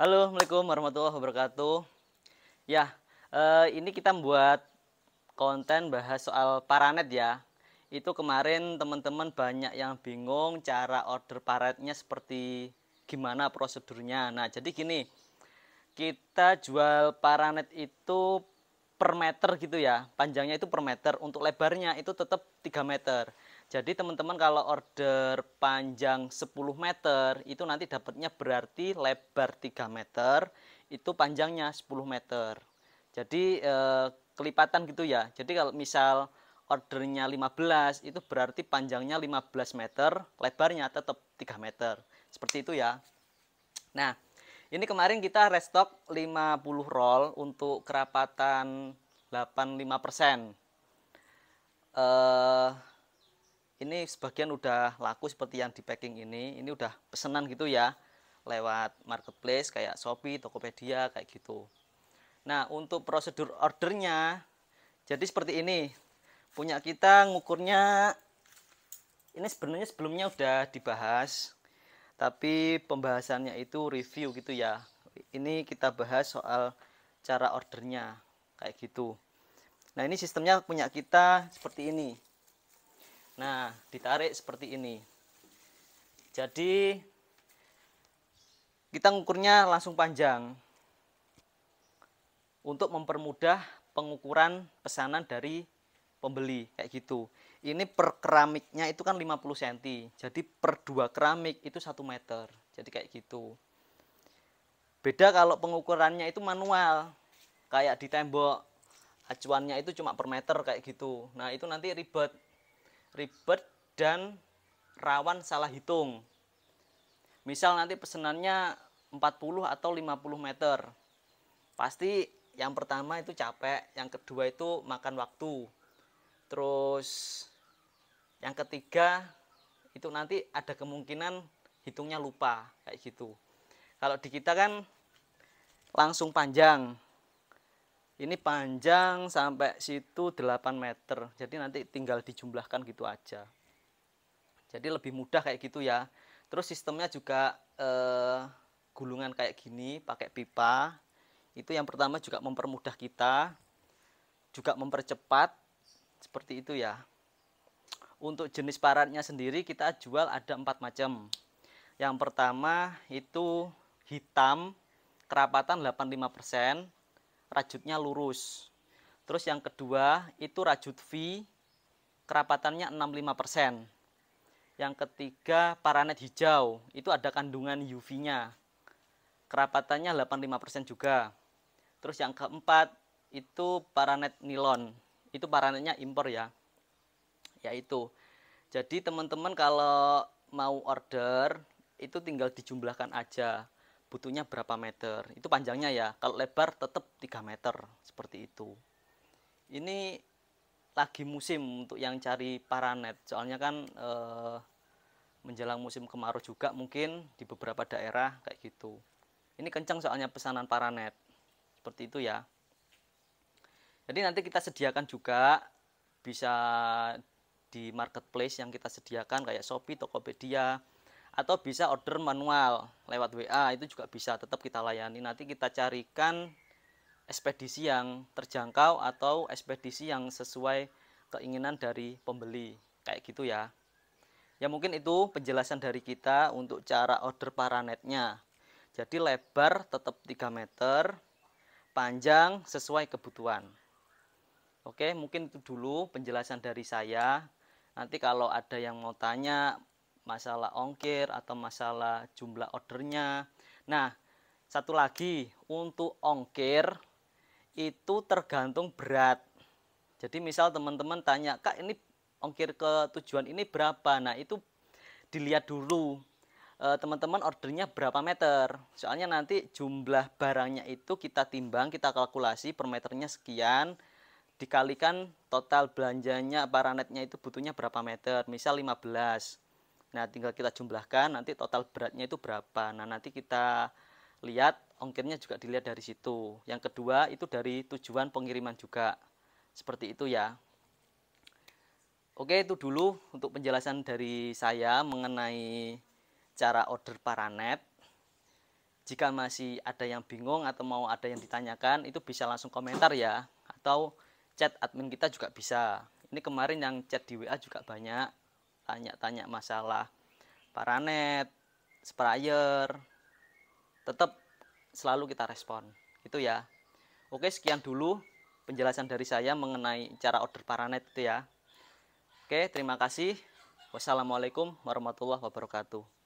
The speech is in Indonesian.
Halo, Assalamualaikum warahmatullahi wabarakatuh. Ya, eh, ini kita membuat konten bahas soal paranet ya. Itu kemarin teman-teman banyak yang bingung cara order paranetnya seperti gimana prosedurnya. Nah, jadi gini, kita jual paranet itu per meter gitu ya. Panjangnya itu per meter, untuk lebarnya itu tetap 3 meter. Jadi teman-teman kalau order panjang 10 meter itu nanti dapatnya berarti lebar 3 meter itu panjangnya 10 meter. Jadi eh, kelipatan gitu ya. Jadi kalau misal ordernya 15 itu berarti panjangnya 15 meter, lebarnya tetap 3 meter. Seperti itu ya. Nah, ini kemarin kita restock 50 roll untuk kerapatan 85%. Eh ini sebagian udah laku seperti yang di packing ini ini udah pesenan gitu ya lewat marketplace kayak Shopee, Tokopedia kayak gitu nah untuk prosedur ordernya jadi seperti ini punya kita ngukurnya ini sebenarnya sebelumnya udah dibahas tapi pembahasannya itu review gitu ya ini kita bahas soal cara ordernya kayak gitu nah ini sistemnya punya kita seperti ini Nah, ditarik seperti ini. Jadi kita ngukurnya langsung panjang untuk mempermudah pengukuran pesanan dari pembeli kayak gitu. Ini per keramiknya itu kan 50 cm. Jadi per dua keramik itu 1 meter. Jadi kayak gitu. Beda kalau pengukurannya itu manual. Kayak di tembok acuannya itu cuma per meter kayak gitu. Nah, itu nanti ribet ribet dan rawan salah hitung. Misal nanti pesenannya 40 atau 50 meter. Pasti yang pertama itu capek, yang kedua itu makan waktu. Terus yang ketiga itu nanti ada kemungkinan hitungnya lupa kayak gitu. Kalau di kita kan langsung panjang ini panjang sampai situ 8 meter jadi nanti tinggal dijumlahkan gitu aja jadi lebih mudah kayak gitu ya terus sistemnya juga eh, gulungan kayak gini pakai pipa itu yang pertama juga mempermudah kita juga mempercepat seperti itu ya untuk jenis paratnya sendiri kita jual ada empat macam yang pertama itu hitam kerapatan 85% rajutnya lurus. Terus yang kedua itu rajut V kerapatannya 65%. Yang ketiga paranet hijau itu ada kandungan UV-nya. Kerapatannya 85% juga. Terus yang keempat itu paranet nilon. Itu paranetnya impor ya. Yaitu. Jadi teman-teman kalau mau order itu tinggal dijumlahkan aja butuhnya berapa meter itu panjangnya ya kalau lebar tetap 3 meter seperti itu ini lagi musim untuk yang cari paranet soalnya kan eh, menjelang musim kemarau juga mungkin di beberapa daerah kayak gitu ini kencang soalnya pesanan paranet seperti itu ya jadi nanti kita sediakan juga bisa di marketplace yang kita sediakan kayak Shopee, Tokopedia, atau bisa order manual lewat WA itu juga bisa tetap kita layani nanti kita carikan ekspedisi yang terjangkau atau ekspedisi yang sesuai keinginan dari pembeli kayak gitu ya ya mungkin itu penjelasan dari kita untuk cara order paranetnya jadi lebar tetap 3 meter panjang sesuai kebutuhan oke mungkin itu dulu penjelasan dari saya nanti kalau ada yang mau tanya masalah ongkir atau masalah jumlah ordernya. Nah, satu lagi untuk ongkir itu tergantung berat. Jadi misal teman-teman tanya, "Kak, ini ongkir ke tujuan ini berapa?" Nah, itu dilihat dulu eh, teman-teman ordernya berapa meter. Soalnya nanti jumlah barangnya itu kita timbang, kita kalkulasi per meternya sekian dikalikan total belanjanya para netnya itu butuhnya berapa meter. Misal 15 Nah, tinggal kita jumlahkan nanti total beratnya itu berapa. Nah, nanti kita lihat ongkirnya juga dilihat dari situ. Yang kedua itu dari tujuan pengiriman juga. Seperti itu ya. Oke, itu dulu untuk penjelasan dari saya mengenai cara order paranet. Jika masih ada yang bingung atau mau ada yang ditanyakan, itu bisa langsung komentar ya atau chat admin kita juga bisa. Ini kemarin yang chat di WA juga banyak tanya-tanya masalah paranet, sprayer, tetap selalu kita respon. Itu ya. Oke, sekian dulu penjelasan dari saya mengenai cara order paranet itu ya. Oke, terima kasih. Wassalamualaikum warahmatullahi wabarakatuh.